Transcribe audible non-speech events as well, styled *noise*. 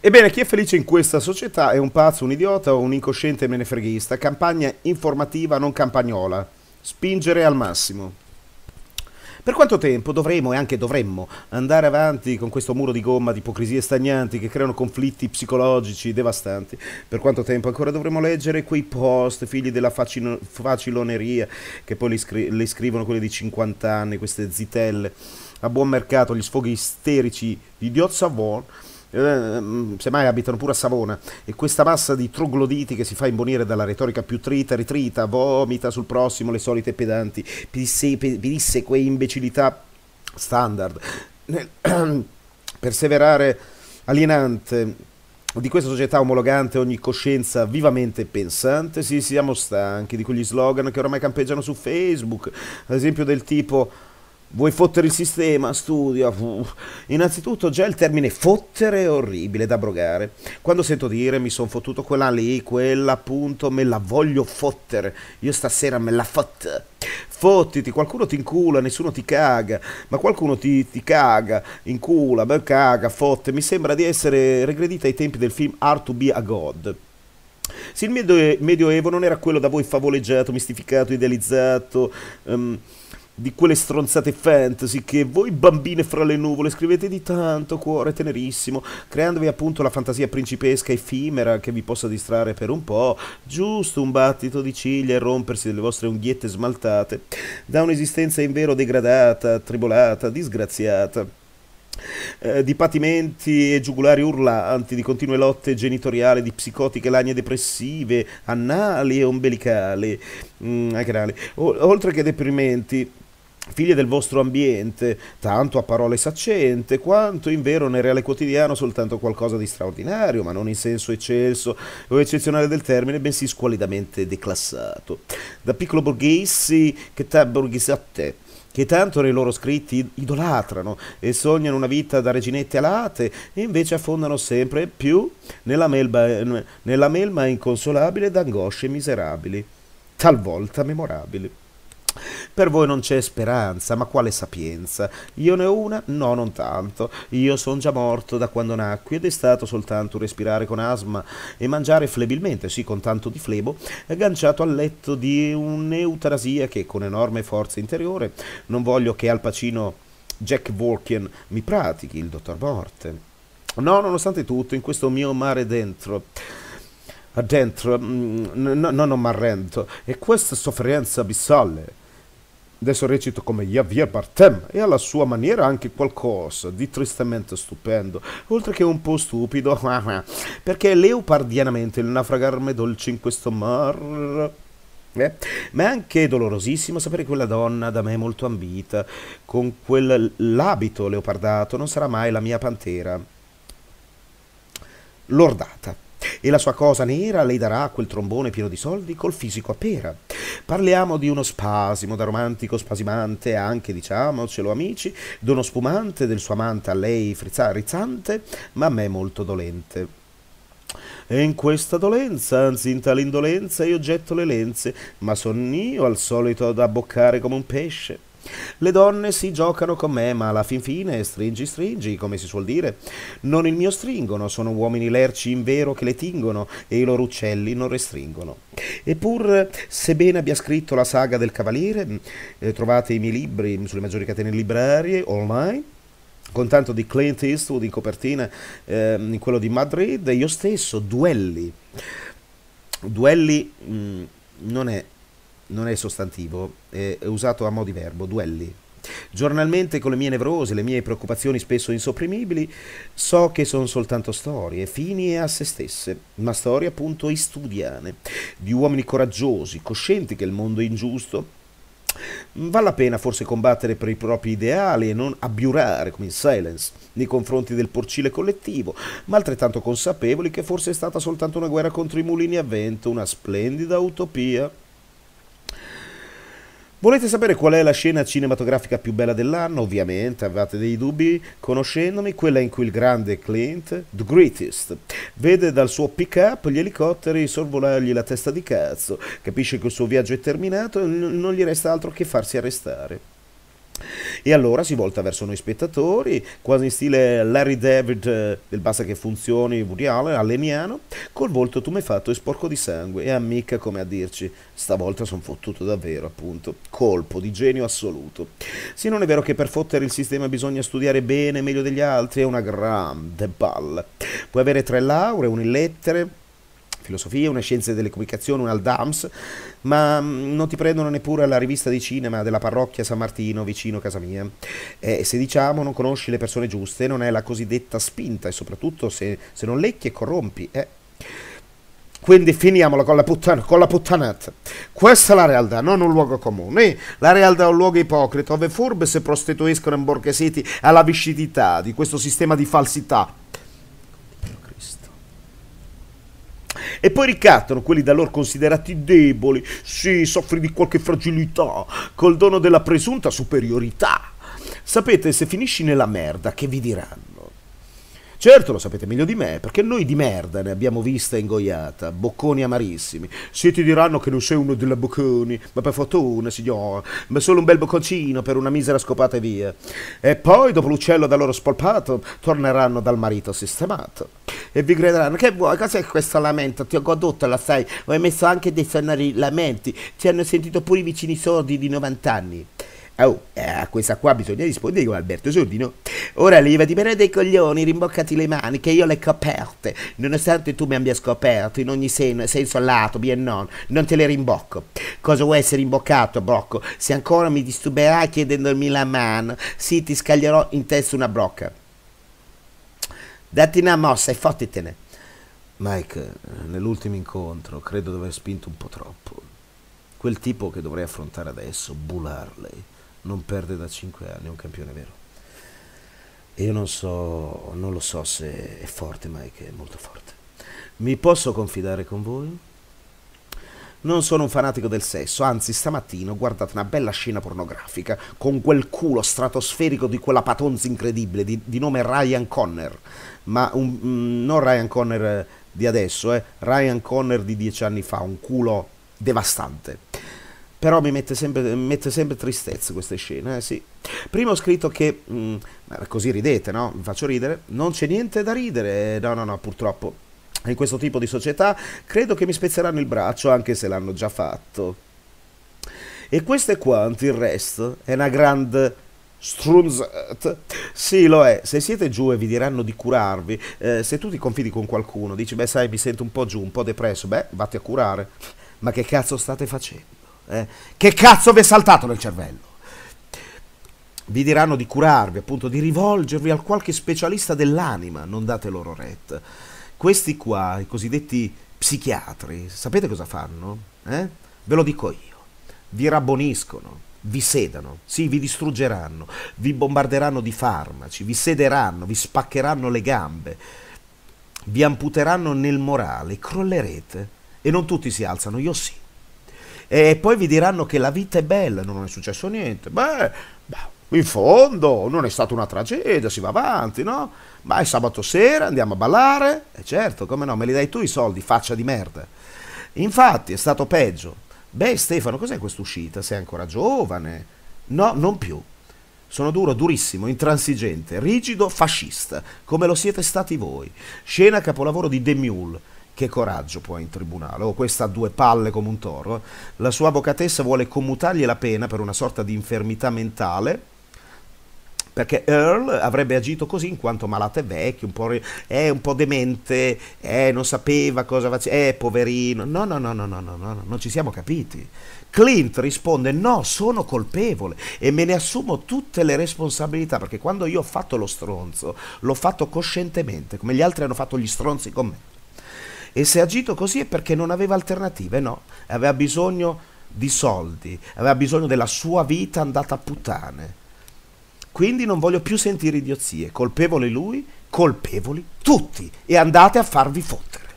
Ebbene, chi è felice in questa società è un pazzo, un idiota o un incosciente menefreghista. Campagna informativa, non campagnola. Spingere al massimo. Per quanto tempo dovremo e anche dovremmo andare avanti con questo muro di gomma di ipocrisie stagnanti che creano conflitti psicologici devastanti? Per quanto tempo ancora dovremo leggere quei post figli della facil faciloneria che poi li, scri li scrivono quelli di 50 anni, queste zitelle? A buon mercato gli sfoghi isterici di Diot Savon eh, mm, semmai abitano pure a Savona, e questa massa di trogloditi che si fa imbonire dalla retorica più trita, ritrita, vomita sul prossimo le solite pedanti, pisse, quei imbecillità standard. Nel *clears throat* Perseverare alienante di questa società omologante ogni coscienza vivamente pensante, sì, siamo stanchi di quegli slogan che ormai campeggiano su Facebook, ad esempio del tipo Vuoi fottere il sistema? Studia. Uff. Innanzitutto già il termine fottere è orribile da abrogare. Quando sento dire mi sono fottuto quella lì, quella appunto, me la voglio fottere. Io stasera me la fot. Fottiti, qualcuno ti incula, nessuno ti caga, ma qualcuno ti, ti caga, incula, beh, caga, fotte. Mi sembra di essere regredita ai tempi del film Art to be a God. Se il Medioevo non era quello da voi favoleggiato, mistificato, idealizzato... Um, di quelle stronzate fantasy che voi bambine fra le nuvole scrivete di tanto cuore tenerissimo, creandovi appunto la fantasia principesca effimera che vi possa distrarre per un po', giusto un battito di ciglia e rompersi delle vostre unghiette smaltate, da un'esistenza invero degradata, tribolata, disgraziata. Eh, di patimenti e giugulari urlanti, di continue lotte genitoriali, di psicotiche lagne depressive, anali e ombelicali, mm, oltre che deprimenti, figlie del vostro ambiente, tanto a parole saccente, quanto in vero nel reale quotidiano soltanto qualcosa di straordinario, ma non in senso eccelso o eccezionale del termine, bensì squalidamente declassato. Da piccolo borghese che ta borghese a te, che tanto nei loro scritti idolatrano e sognano una vita da reginette alate e invece affondano sempre più nella melma, nella melma inconsolabile d'angosce miserabili, talvolta memorabili. Per voi non c'è speranza, ma quale sapienza? Io ne ho una? No, non tanto. Io sono già morto da quando nacqui ed è stato soltanto respirare con asma e mangiare flebilmente, sì, con tanto di flebo, agganciato al letto di un'eutanasia che con enorme forza interiore non voglio che Al Pacino Jack Volkian mi pratichi, il dottor Morte. No, nonostante tutto, in questo mio mare dentro dentro, mm, no, no, non m'arrendo. E questa sofferenza abissale Adesso recito come Javier Bartem e alla sua maniera anche qualcosa di tristemente stupendo, oltre che un po' stupido, *laughs* perché leopardianamente il naufragarme dolce in questo mar... Eh? Ma è anche dolorosissimo sapere che quella donna da me molto ambita, con quell'abito leopardato, non sarà mai la mia pantera. Lordata e la sua cosa nera lei darà a quel trombone pieno di soldi col fisico a pera. Parliamo di uno spasimo da romantico spasimante, anche diciamocelo amici, d'uno spumante, del suo amante a lei frizzante, ma a me molto dolente. E in questa dolenza, anzi in tale indolenza, io getto le lenze, ma son io al solito ad abboccare come un pesce. Le donne si giocano con me, ma alla fin fine stringi stringi, come si suol dire. Non il mio stringono, sono uomini lerci in vero che le tingono e i loro uccelli non restringono. Eppur, sebbene abbia scritto la saga del cavaliere, mm, eh, trovate i miei libri sulle maggiori catene librarie online con tanto di Clint Eastwood in copertina eh, in quello di Madrid, io stesso, duelli. Duelli mh, mm, non è non è sostantivo, è usato a mo' di verbo, duelli. Giornalmente con le mie nevrose, le mie preoccupazioni spesso insopprimibili, so che sono soltanto storie, fini e a se stesse, ma storie appunto istudiane, di uomini coraggiosi, coscienti che il mondo è ingiusto. Vale la pena forse combattere per i propri ideali e non abbiurare, come in Silence, nei confronti del porcile collettivo, ma altrettanto consapevoli che forse è stata soltanto una guerra contro i mulini a vento, una splendida utopia. Volete sapere qual è la scena cinematografica più bella dell'anno? Ovviamente, avevate dei dubbi conoscendomi, quella in cui il grande Clint, The Greatest, vede dal suo pick-up gli elicotteri sorvolargli la testa di cazzo, capisce che il suo viaggio è terminato e non gli resta altro che farsi arrestare. E allora si volta verso noi spettatori, quasi in stile Larry David eh, del Basta che funzioni, Woody Allen, alleniano, col volto tumefatto e sporco di sangue e ammicca come a dirci stavolta sono fottuto davvero, appunto. Colpo di genio assoluto. Sì, non è vero che per fottere il sistema bisogna studiare bene, meglio degli altri, è una grande balla. Puoi avere tre lauree, un in lettere, filosofia, una scienza delle comunicazioni, una al DAMS, ma mm, non ti prendono neppure alla rivista di cinema della parrocchia San Martino vicino a casa mia. E eh, se diciamo non conosci le persone giuste, non è la cosiddetta spinta e soprattutto se, se non lecchi e corrompi. Eh. Quindi finiamola con la, puttana, con la puttanata. Questa è la realtà, non un luogo comune. La realtà è un luogo ipocrita, dove furbe si prostituiscono in borghesiti alla viscidità di questo sistema di falsità, E poi ricattano quelli da loro considerati deboli, sì, soffri di qualche fragilità, col dono della presunta superiorità. Sapete, se finisci nella merda, che vi diranno? Certo, lo sapete meglio di me, perché noi di merda ne abbiamo vista ingoiata, bocconi amarissimi. Se ti diranno che non sei uno della bocconi, ma per fortuna, signor, ma solo un bel bocconcino per una misera scopata e via. E poi, dopo l'uccello da loro spolpato, torneranno dal marito sistemato. E vi crederanno, che vuoi, cos'è questo lamento? Ti ho goduto, la sai, ho emesso anche dei sonori lamenti, ti hanno sentito pure i vicini sordi di 90 anni. Oh, eh, a questa qua bisogna rispondere come Alberto Sordino. Ora levati per dei coglioni, rimboccati le mani, che io le coperte, nonostante tu mi abbia scoperto in ogni sen senso lato, bien non, non te le rimbocco. Cosa vuoi essere rimboccato, Brocco? Se ancora mi disturberai chiedendomi la mano, sì, ti scaglierò in testa una brocca. Datti una mossa e fottitene. Mike, nell'ultimo incontro, credo di aver spinto un po' troppo. Quel tipo che dovrei affrontare adesso, Bularley non perde da 5 anni, è un campione vero. E io non, so, non lo so se è forte, ma è che è molto forte. Mi posso confidare con voi? Non sono un fanatico del sesso, anzi stamattina ho guardato una bella scena pornografica con quel culo stratosferico di quella patonza incredibile di, di nome Ryan Conner, ma un, mm, non Ryan Conner eh, di adesso, eh, Ryan Conner di dieci anni fa, un culo devastante. Però mi mette sempre, mette sempre tristezza queste scene, eh, sì. Prima ho scritto che, mh, mm, così ridete, no? Vi faccio ridere. Non c'è niente da ridere, no, no, no, purtroppo. In questo tipo di società credo che mi spezzeranno il braccio, anche se l'hanno già fatto. E questo è quanto, il resto è una grande... Strunzat. Sì, lo è. Se siete giù e vi diranno di curarvi, eh, se tu ti confidi con qualcuno, dici, beh, sai, mi sento un po' giù, un po' depresso, beh, vatti a curare. Ma che cazzo state facendo? Eh? Che cazzo vi è saltato nel cervello? Vi diranno di curarvi, appunto, di rivolgervi a qualche specialista dell'anima, non date loro retta. Questi qua, i cosiddetti psichiatri, sapete cosa fanno? Eh? Ve lo dico io. Vi rabboniscono, vi sedano, sì, vi distruggeranno, vi bombarderanno di farmaci, vi sederanno, vi spaccheranno le gambe, vi amputeranno nel morale, crollerete. E non tutti si alzano, io sì e poi vi diranno che la vita è bella, non è successo niente. Beh, in fondo non è stata una tragedia, si va avanti, no? Ma è sabato sera, andiamo a ballare, e certo, come no, me li dai tu i soldi, faccia di merda. Infatti è stato peggio. Beh Stefano, cos'è quest'uscita? Sei ancora giovane? No, non più. Sono duro, durissimo, intransigente, rigido, fascista, come lo siete stati voi. Scena capolavoro di Demule che coraggio poi in tribunale, o oh, questa ha due palle come un toro, la sua avvocatessa vuole commutargli la pena per una sorta di infermità mentale, perché Earl avrebbe agito così in quanto malato e vecchio, un po', eh, un po demente, eh, non sapeva cosa faceva, è poverino. No, no, no, no, no, no, no, non ci siamo capiti. Clint risponde no, sono colpevole e me ne assumo tutte le responsabilità, perché quando io ho fatto lo stronzo, l'ho fatto coscientemente, come gli altri hanno fatto gli stronzi con me. E se ha agito così è perché non aveva alternative, no? Aveva bisogno di soldi, aveva bisogno della sua vita andata a puttane. Quindi non voglio più sentire idiozie, colpevole lui, colpevoli tutti e andate a farvi fottere.